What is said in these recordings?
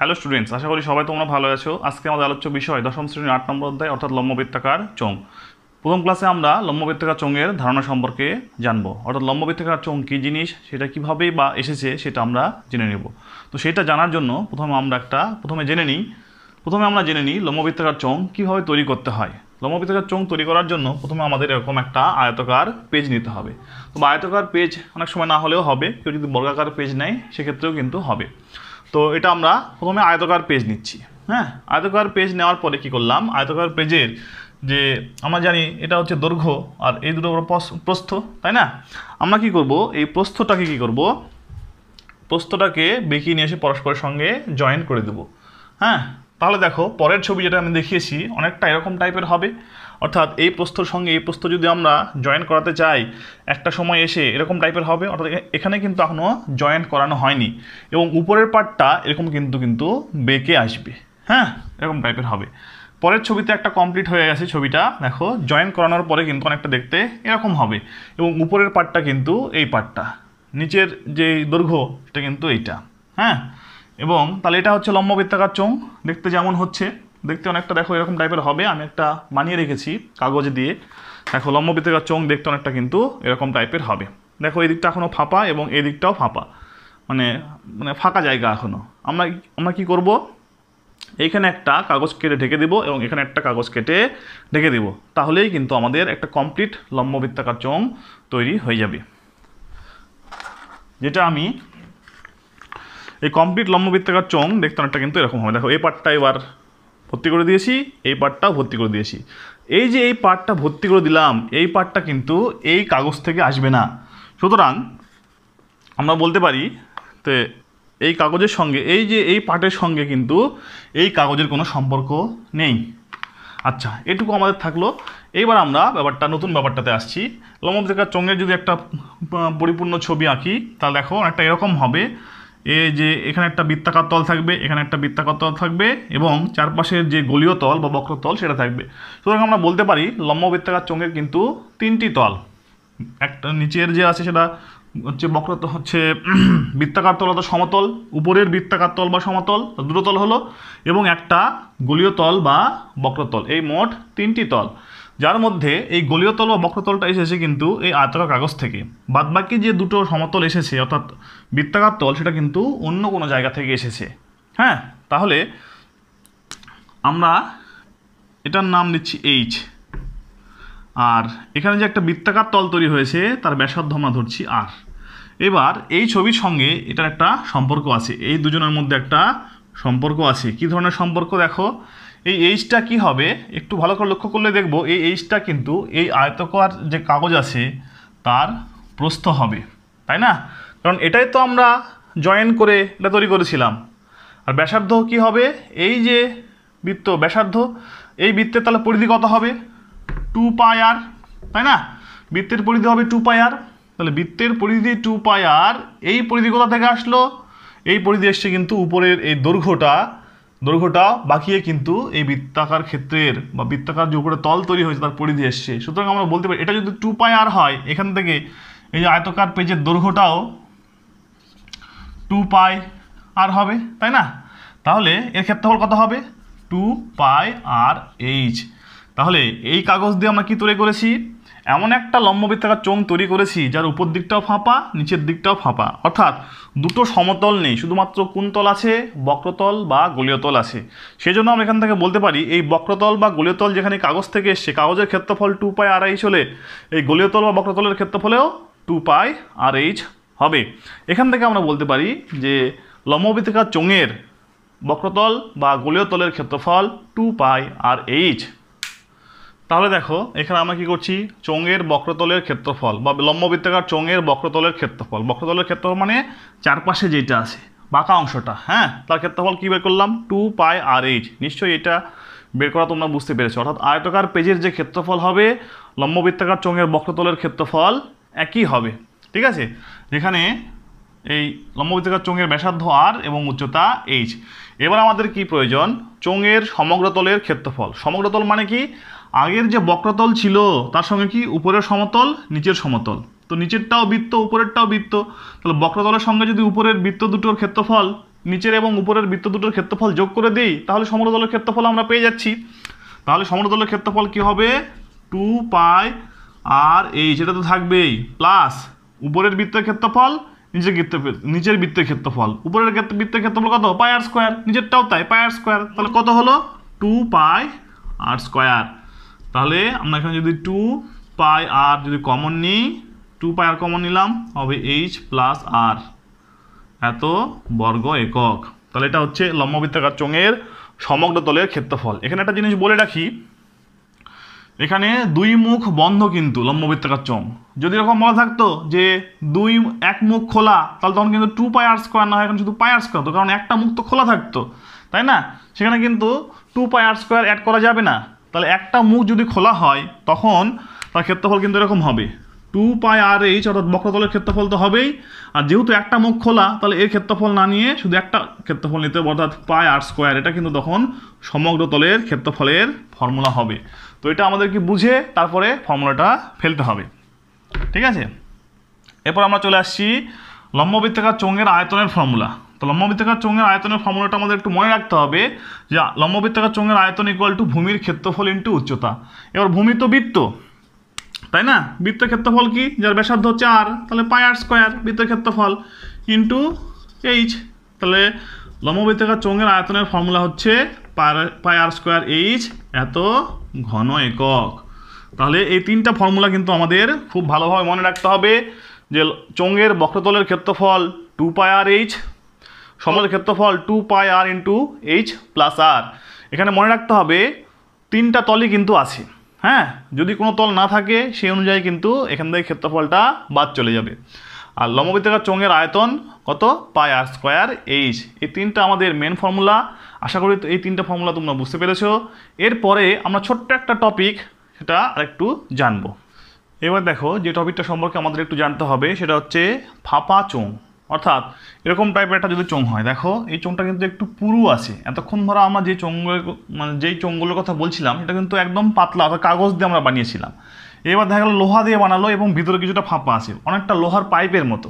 hello students আশা করি সবাই তোমরা ভালো আছো আজকে আমাদের আলোচ্য বিষয় দশম শ্রেণীর আট নম্বর অধ্যায় অর্থাৎ লম্ববৃত্তাকার চং প্রথম ক্লাসে আমরা লম্ববৃত্তাকার চঙের ধারণা সম্পর্কে জানব অর্থাৎ লম্ববৃত্তাকার চং কী জিনিস সেটা কিভাবে বা এসেছে সেটা আমরা জেনে নেব তো সেটা জানার জন্য প্রথমে আমরা একটা প্রথমে জেনে নিই প্রথমে আমরা জেনে নিই লম্ববৃত্তাকার চং কীভাবে তৈরি করতে হয় লম্ববৃত্তাকার চং তৈরি করার জন্য প্রথমে আমাদের এরকম একটা আয়তকার পেজ নিতে হবে তো আয়তকার পেজ অনেক সময় না হলেও হবে কেউ যদি বর্গাকার পেজ নেয় সেক্ষেত্রেও কিন্তু হবে তো এটা আমরা প্রথমে আয়তকার পেজ নিচ্ছি হ্যাঁ আয়তকার পেজ নেওয়ার পরে কি করলাম আয়তকার পেজের যে আমরা জানি এটা হচ্ছে দৈর্ঘ্য আর এই দুটো প্রস্থ তাই না আমরা কি করব এই প্রস্থটাকে কি করব প্রস্থটাকে বেঁকিয়ে নিয়ে এসে পরস্পরের সঙ্গে জয়েন করে দেব হ্যাঁ তাহলে দেখো পরের ছবি যেটা আমি দেখিয়েছি অনেকটা এরকম টাইপের হবে অর্থাৎ এই প্রস্থর সঙ্গে এই প্রস্থ যদি আমরা জয়েন করাতে চাই একটা সময় এসে এরকম টাইপের হবে অর্থাৎ এখানে কিন্তু এখনও জয়েন্ট করানো হয়নি এবং উপরের পার্টটা এরকম কিন্তু কিন্তু বেঁকে আসবে হ্যাঁ এরকম টাইপের হবে পরের ছবিতে একটা কমপ্লিট হয়ে গেছে ছবিটা দেখো জয়েন করানোর পরে কিন্তু অনেকটা দেখতে এরকম হবে এবং উপরের পার্টটা কিন্তু এই পার্টটা নিচের যে দৈর্ঘ্য সেটা কিন্তু এইটা হ্যাঁ এবং তাহলে এটা হচ্ছে লম্ব বৃত্তাকার চোঙ দেখতে যেমন হচ্ছে দেখতে অনেকটা দেখো এরকম টাইপের হবে আমি একটা মানিয়ে রেখেছি কাগজ দিয়ে দেখো লম্ব বৃত্তাকার চোঙ দেখতে অনেকটা কিন্তু এরকম টাইপের হবে দেখো এই দিকটা এখনও ফাঁপা এবং এই দিকটাও ফাঁপা মানে মানে ফাঁকা জায়গা এখনও আমরা আমরা কী করবো এইখানে একটা কাগজ কেটে ঢেকে দেবো এবং এখানে একটা কাগজ কেটে ঢেকে দেবো তাহলেই কিন্তু আমাদের একটা কমপ্লিট লম্ব বৃত্তাকার চোঙ তৈরি হয়ে যাবে যেটা আমি এই কমপ্লিট লম্ব বৃত্তাকার চোঙ দেখতে অনেকটা কিন্তু এরকম হবে দেখো এই পার্টটা এবার ভর্তি করে দিয়েছি এই পার্টটাও ভর্তি করে দিয়েছি এই যে এই পার্টটা ভর্তি করে দিলাম এই পার্টটা কিন্তু এই কাগজ থেকে আসবে না সুতরাং আমরা বলতে পারি তে এই কাগজের সঙ্গে এই যে এই পার্টের সঙ্গে কিন্তু এই কাগজের কোনো সম্পর্ক নেই আচ্ছা এটুকু আমাদের থাকলো এইবার আমরা ব্যাপারটা নতুন ব্যাপারটাতে আসছি লমব রেখার যদি একটা পরিপূর্ণ ছবি আঁকি তাহলে দেখো অনেকটা এরকম হবে এই যে এখানে একটা বৃত্তাকার তল থাকবে এখানে একটা বৃত্তাকার তল থাকবে এবং চারপাশের যে গলীয় তল বা বক্রতল সেটা থাকবে সুতরাং আমরা বলতে পারি লম্ব বৃত্তাকার চঙ্গের কিন্তু তিনটি তল একটা নিচের যে আছে সেটা হচ্ছে বক্রত হচ্ছে বৃত্তাকার তল অর্থাৎ সমতল উপরের বৃত্তাকার তল বা সমতল দুটো তল হলো এবং একটা গলীয় তল বা বক্রতল এই মোট তিনটি তল যার মধ্যে এই গলীয়তল বা বক্রতলটা এসেছে কিন্তু এই আয়তক কাগজ থেকে বাদবাকি যে দুটো সমতল এসেছে অর্থাৎ বৃত্তাকার তল সেটা কিন্তু অন্য কোনো জায়গা থেকে এসেছে হ্যাঁ তাহলে আমরা এটার নাম দিচ্ছি এইচ আর এখানে যে একটা বৃত্তাকার তল তৈরি হয়েছে তার ব্যাসার্ধ আমরা ধরছি আর এবার এই ছবির সঙ্গে এটার একটা সম্পর্ক আছে এই দুজনের মধ্যে একটা সম্পর্ক আছে কি ধরনের সম্পর্ক দেখো এই এইচটা কি হবে একটু ভালো করে লক্ষ্য করলে দেখব এই এইচটা কিন্তু এই আয়তকার যে কাগজ আছে তার প্রস্থ হবে তাই না কারণ এটাই তো আমরা জয়েন করে এটা তৈরি করেছিলাম আর ব্যাসার্ধ কি হবে এই যে বৃত্ত ব্যাসার্ধ এই বৃত্তের তাহলে পরিধি কত হবে টু পাই আর তাই না বৃত্তের পরিধি হবে টু পাই আর তাহলে বৃত্তের পরিধি টু পাই আর এই পরিধি কোথা থেকে আসলো এই পরিধি এসছে কিন্তু উপরের এই দৈর্ঘ্যটা দৈর্ঘ্যটা বাকিয়ে কিন্তু এই বৃত্তাকার ক্ষেত্রের বা বৃত্তাকার যে উপরে তল তৈরি হয়েছে তার পরিধি এসছে সুতরাং আমরা বলতে পারি এটা যদি টু পাই আর হয় এখান থেকে এই যে আয়তকার পেজের দৈর্ঘ্যটাও টু পাই আর হবে তাই না তাহলে এর ক্ষেত্রফল কত হবে টু পাই আর এইচ তাহলে এই কাগজ দিয়ে আমরা কী তৈরি করেছি এমন একটা লম্ববৃত্তাকার চোঙ তৈরি করেছি যার উপর দিকটাও ফাঁপা নিচের দিকটাও ফাঁপা অর্থাৎ দুটো সমতল নেই শুধুমাত্র তল আছে বক্রতল বা গলীয়তল আছে সেই জন্য আমরা এখান থেকে বলতে পারি এই বক্রতল বা গলীয়তল যেখানে কাগজ থেকে এসছে কাগজের ক্ষেত্রফল টু পাই আর এইচ হলে এই গলীয়তল বা বক্রতলের ক্ষেত্রফলেও টু পাই আর এইচ হবে এখান থেকে আমরা বলতে পারি যে লম্ববৃত্তাকার চোঙের বক্রতল বা গোলীয় তলের ক্ষেত্রফল টু পাই আর এইচ তাহলে দেখো এখানে আমরা কি করছি চোঙের বক্রতলের ক্ষেত্রফল বা লম্ববৃত্তাকার চোঙের বক্রতলের ক্ষেত্রফল বক্রতলের ক্ষেত্রফল মানে চারপাশে যেটা আছে বাঁকা অংশটা হ্যাঁ তার ক্ষেত্রফল কী বের করলাম টু পাই আর এইচ নিশ্চয়ই এটা বের করা তোমরা বুঝতে পেরেছো অর্থাৎ আয়তকার পেজের যে ক্ষেত্রফল হবে লম্ববৃত্তাকার চোঙের বক্রতলের ক্ষেত্রফল একই হবে ঠিক আছে যেখানে এই লম্ববৃত্তাকার চোঙের ব্যাসার্ধ আর এবং উচ্চতা এইচ এবার আমাদের কি প্রয়োজন চোঙের সমগ্রতলের ক্ষেত্রফল সমগ্রতল মানে কি আগের যে বক্রতল ছিল তার সঙ্গে কি উপরের সমতল নিচের সমতল তো নিচেরটাও বৃত্ত উপরেরটাও বৃত্ত তাহলে বক্রতলের সঙ্গে যদি উপরের বৃত্ত দুটোর ক্ষেত্রফল নিচের এবং উপরের বৃত্ত দুটোর ক্ষেত্রফল যোগ করে দিই তাহলে সমতলের ক্ষেত্রফল আমরা পেয়ে যাচ্ছি তাহলে সমতলের ক্ষেত্রফল কি হবে টু পাই আর এই সেটা তো থাকবেই প্লাস উপরের বৃত্তের ক্ষেত্রফল নিচের বৃত্ত নিচের বৃত্তের ক্ষেত্রফল উপরের বৃত্তের ক্ষেত্রফল কত পাই আর স্কোয়ার নিচেরটাও তাই পাই আর স্কোয়ার তাহলে কত হলো টু পাই আর স্কোয়ার তাহলে আমরা এখানে যদি টু পাই আর যদি কমন নিই টু পাই আর কমন নিলাম হবে এইচ প্লাস আর এত বর্গ একক তাহলে এটা হচ্ছে লম্ববৃত্তাকার চোঙের সমগ্র তলের ক্ষেত্রফল এখানে একটা জিনিস বলে রাখি এখানে দুই মুখ বন্ধ কিন্তু লম্ববৃত্তাকার চং যদি এরকম বলা থাকতো যে দুই এক মুখ খোলা তাহলে তখন কিন্তু টু পাই আর স্কোয়ার না হয় এখন শুধু পাই আর স্কোয়ার তো কারণ একটা মুখ তো খোলা থাকতো তাই না সেখানে কিন্তু two pi r square add করা যাবে না তাহলে একটা মুখ যদি খোলা হয় তখন তার ক্ষেত্রফল কিন্তু এরকম হবে টু পাই আর এইচ অর্থাৎ বক্রতলের ক্ষেত্রফল তো হবেই আর যেহেতু একটা মুখ খোলা তাহলে এর ক্ষেত্রফল না নিয়ে শুধু একটা ক্ষেত্রফল নিতে হবে অর্থাৎ পাই আর স্কোয়ার এটা কিন্তু তখন সমগ্র তলের ক্ষেত্রফলের ফর্মুলা হবে তো এটা আমাদেরকে বুঝে তারপরে ফর্মুলাটা ফেলতে হবে ঠিক আছে এরপর আমরা চলে আসছি লম্ববৃত্তাকার চোঙের আয়তনের ফর্মুলা তো লম্ববৃত্তাকার চোঙের আয়তনের ফর্মুলাটা আমাদের একটু মনে রাখতে হবে যে লম্ববৃত্তাকার চোঙের আয়তন ইকুয়াল টু ভূমির ক্ষেত্রফল ইন্টু উচ্চতা এবার ভূমি তো বৃত্ত তাই না বৃত্ত ক্ষেত্রফল কি যার ব্যাসার্ধ হচ্ছে আর তাহলে পাই আর স্কোয়ার বৃত্ত ক্ষেত্রফল ইন্টু এইচ তাহলে লম্ববৃত্তাকার চোঙের আয়তনের ফর্মুলা হচ্ছে পাই আর স্কোয়ার এইচ এত ঘন একক তাহলে এই তিনটা ফর্মুলা কিন্তু আমাদের খুব ভালোভাবে মনে রাখতে হবে যে চঙ্গের বক্রতলের ক্ষেত্রফল টু পাই আর এইচ সমতলের ক্ষেত্রফল two pi r into H plus আর এখানে মনে রাখতে হবে তিনটা তলই কিন্তু আছে হ্যাঁ যদি কোনো তল না থাকে সেই অনুযায়ী কিন্তু এখান থেকে ক্ষেত্রফলটা বাদ চলে যাবে আর লম্বিতার চঙ্গের আয়তন কত পাই আর স্কোয়ার এইচ এই তিনটা আমাদের মেন ফর্মুলা আশা করি এই তিনটা ফর্মুলা তোমরা বুঝতে পেরেছ এরপরে আমরা ছোট্ট একটা টপিক সেটা আরেকটু জানবো এবার দেখো যে টপিকটা সম্পর্কে আমাদের একটু জানতে হবে সেটা হচ্ছে ফাঁপা চোং অর্থাৎ এরকম টাইপের একটা যদি চোং হয় দেখো এই চোংটা কিন্তু একটু পুরু আছে এতক্ষণ ধরো আমরা যে চোঙ্গুলো মানে যেই চোঙগুলোর কথা বলছিলাম সেটা কিন্তু একদম পাতলা অর্থাৎ কাগজ দিয়ে আমরা বানিয়েছিলাম এবার দেখা গেলো লোহা দিয়ে বানালো এবং ভিতরে কিছুটা ফাঁপা আছে অনেকটা লোহার পাইপের মতো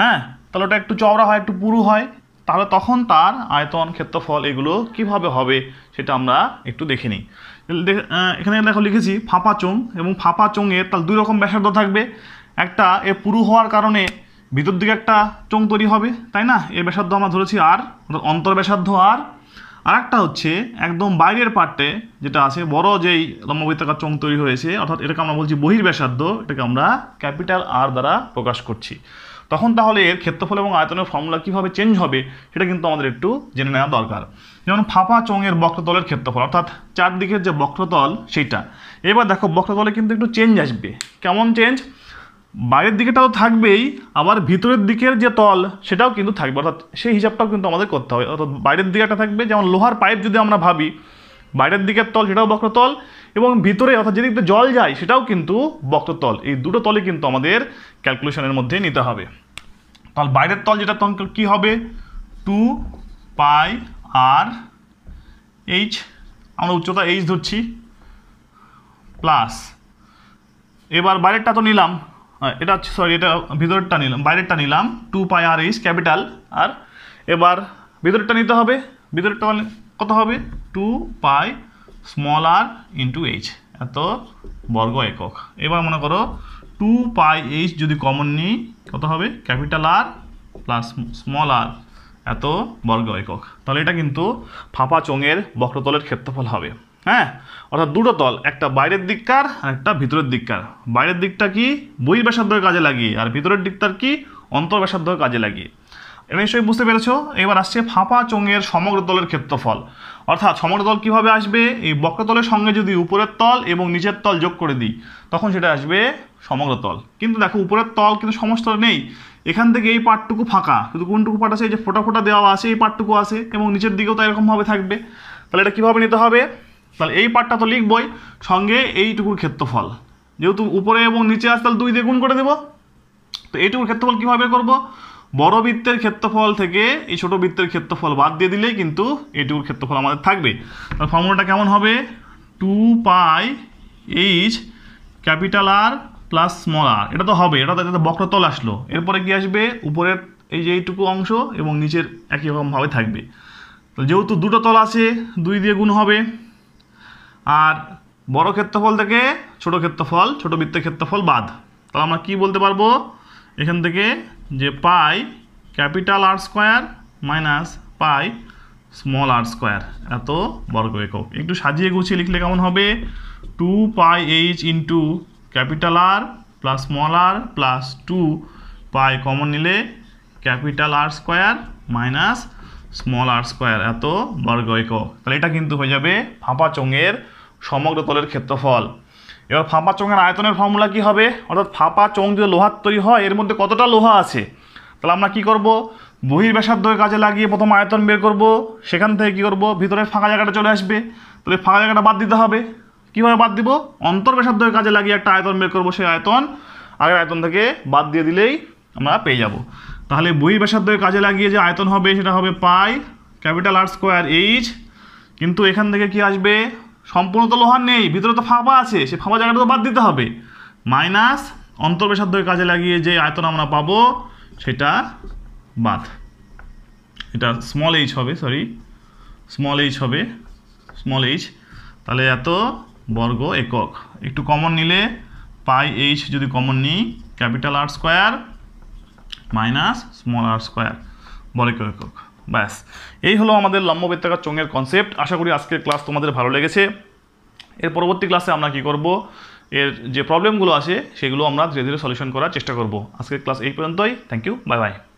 হ্যাঁ তাহলে ওটা একটু চওড়া হয় একটু পুরু হয় তাহলে তখন তার আয়তন ক্ষেত্রফল এগুলো কিভাবে হবে সেটা আমরা একটু দেখে নিই এখানে দেখো লিখেছি ফাঁপা চোঙ এবং ফাঁপা চোঙে তাহলে দুই রকম ব্যাসার্ধ থাকবে একটা এ পুরু হওয়ার কারণে ভিতর দিকে একটা চোঙ তৈরি হবে তাই না এ ব্যাসার্ধ আমরা ধরেছি আর অন্তর ব্যাসার্ধ আর আর একটা হচ্ছে একদম বাইরের পার্টে যেটা আছে বড় যেই লম্বাবৃত্তাকার চোঙ তৈরি হয়েছে অর্থাৎ এটাকে আমরা বলছি ব্যাসার্ধ এটাকে আমরা ক্যাপিটাল আর দ্বারা প্রকাশ করছি তখন তাহলে এর ক্ষেত্রফল এবং আয়তনের ফর্মুলা কীভাবে চেঞ্জ হবে সেটা কিন্তু আমাদের একটু জেনে নেওয়া দরকার যেমন ফাঁপা চোঙের বক্রতলের ক্ষেত্রফল অর্থাৎ চারদিকের যে বক্রতল সেইটা এবার দেখো বক্রতলে কিন্তু একটু চেঞ্জ আসবে কেমন চেঞ্জ বাইরের দিকেটাও তো থাকবেই আবার ভিতরের দিকের যে তল সেটাও কিন্তু থাকবে অর্থাৎ সেই হিসাবটাও কিন্তু আমাদের করতে হবে অর্থাৎ বাইরের দিকেটা থাকবে যেমন লোহার পাইপ যদি আমরা ভাবি বাইরের দিকের তল সেটাও বক্রতল এবং ভিতরে অর্থাৎ যেদিকে জল যায় সেটাও কিন্তু বক্রতল এই দুটো তলে কিন্তু আমাদের ক্যালকুলেশনের মধ্যে নিতে হবে তাহলে বাইরের তল যেটা তখন কী হবে টু পাই আর এইচ আমরা উচ্চতা এইচ ধরছি প্লাস এবার বাইরেরটা তো নিলাম এটা হচ্ছে সরি এটা ভিতরেরটা নিলাম বাইরেরটা নিলাম টু পাই আর এইচ ক্যাপিটাল আর এবার ভিতরেরটা নিতে হবে ভিতরেরটা মানে কত হবে two pi small R into H এত বর্গ একক এবার মনে করো টু পাই এইচ যদি কমন নিই কত হবে capital R plus small R এত বর্গ একক তাহলে এটা কিন্তু ফাঁপা চোঙের বক্রতলের ক্ষেত্রফল হবে হ্যাঁ অর্থাৎ দুটো তল একটা বাইরের দিককার আর একটা ভিতরের দিককার বাইরের দিকটা কি বই ব্যাসার্ধ কাজে লাগিয়ে আর ভিতরের দিকটার কি অন্তর ব্যাসার্ধ কাজে লাগি এটা নিশ্চয়ই বুঝতে পেরেছ এবার আসছে ফাঁপা চোঙের সমগ্র তলের ক্ষেত্রফল অর্থাৎ সমগ্র তল কীভাবে আসবে এই বক্রতলের সঙ্গে যদি উপরের তল এবং নিচের তল যোগ করে দিই তখন সেটা আসবে সমগ্র তল কিন্তু দেখো উপরের তল কিন্তু সমস্ত নেই এখান থেকে এই পার্টটুকু ফাঁকা কিন্তু কোনটুকু পার্ট আছে এই যে ফোটা ফোটা দেওয়া আছে এই পার্টটুকু আছে এবং নিচের দিকেও তো এরকমভাবে থাকবে তাহলে এটা কীভাবে নিতে হবে তাহলে এই পার্টটা তো লিখবই সঙ্গে এইটুকুর ক্ষেত্রফল যেহেতু উপরে এবং নিচে আছে তাহলে দুই দিয়ে গুণ করে দেব তো এইটুকুর ক্ষেত্রফল কীভাবে করব বড় বৃত্তের ক্ষেত্রফল থেকে এই ছোট বৃত্তের ক্ষেত্রফল বাদ দিয়ে দিলেই কিন্তু এইটুকুর ক্ষেত্রফল আমাদের থাকবে তাহলে ফর্মুলাটা কেমন হবে two pi H capital R plus small R এটা তো হবে এটা তো বক্রতল আসলো এরপরে কি আসবে উপরের এই যে এইটুকু অংশ এবং নিচের একই রকমভাবে থাকবে তো যেহেতু দুটো তল আছে দুই দিয়ে গুণ হবে আর বড় ক্ষেত্রফল থেকে ছোট ক্ষেত্রফল ছোট বৃত্তের ক্ষেত্রফল বাদ তাহলে আমরা কি বলতে পারবো এখান থেকে যে pi capital R square minus pi small R square এত বর্গ একক একটু সাজিয়ে গুছিয়ে লিখলে কেমন হবে two pi H into capital R plus small R plus two pi common নিলে capital R square minus small R square এত বর্গ একক তাহলে এটা কিন্তু হয়ে যাবে ফাঁপা চোঙের সমগ্র তলের ক্ষেত্রফল এবার ফাঁপা চোঙের আয়তনের ফর্মুলা কি হবে অর্থাৎ ফাঁপা চোঙ যদি লোহার তৈরি হয় এর মধ্যে কতটা লোহা আছে তাহলে আমরা কি করব বহির ব্যাসার্ধ কাজে লাগিয়ে প্রথম আয়তন বের করব সেখান থেকে কি করব ভিতরে ফাঁকা জায়গাটা চলে আসবে তাহলে ফাঁকা জায়গাটা বাদ দিতে হবে কীভাবে বাদ দিব অন্তর্বেশাব্দের কাজে লাগিয়ে একটা আয়তন বের করবো সেই আয়তন আগের আয়তন থেকে বাদ দিয়ে দিলেই আমরা পেয়ে যাব তাহলে বহির্বেশাব্দের কাজে লাগিয়ে যে আয়তন হবে সেটা হবে pi capital R square H কিন্তু এখান থেকে কি আসবে সম্পূর্ণ তো লোহার নেই ভিতরে তো ফাঁপা আছে সে ফাঁপা জায়গাটা তো বাদ দিতে হবে মাইনাস অন্তর্বেশাদ্বয় কাজে লাগিয়ে যে আয়তন আমরা পাবো সেটা বাদ এটা স্মল এইচ হবে সরি স্মল এইচ হবে স্মল এইচ তাহলে এত বর্গ একক একটু কমন নিলে পাই এইচ যদি কমন নিই capital R square minus small R square বর্গ একক ব্যাস এই হলো আমাদের লম্ববৃত্তাকার চোঙের কনসেপ্ট আশা করি আজকের ক্লাস তোমাদের ভালো লেগেছে এর পরবর্তী ক্লাসে আমরা কি করব এর যে প্রবলেমগুলো আছে সেগুলো আমরা ধীরে ধীরে সলিউশন করার চেষ্টা করব আজকের ক্লাস এই পর্যন্তই থ্যাংক ইউ বাই বাই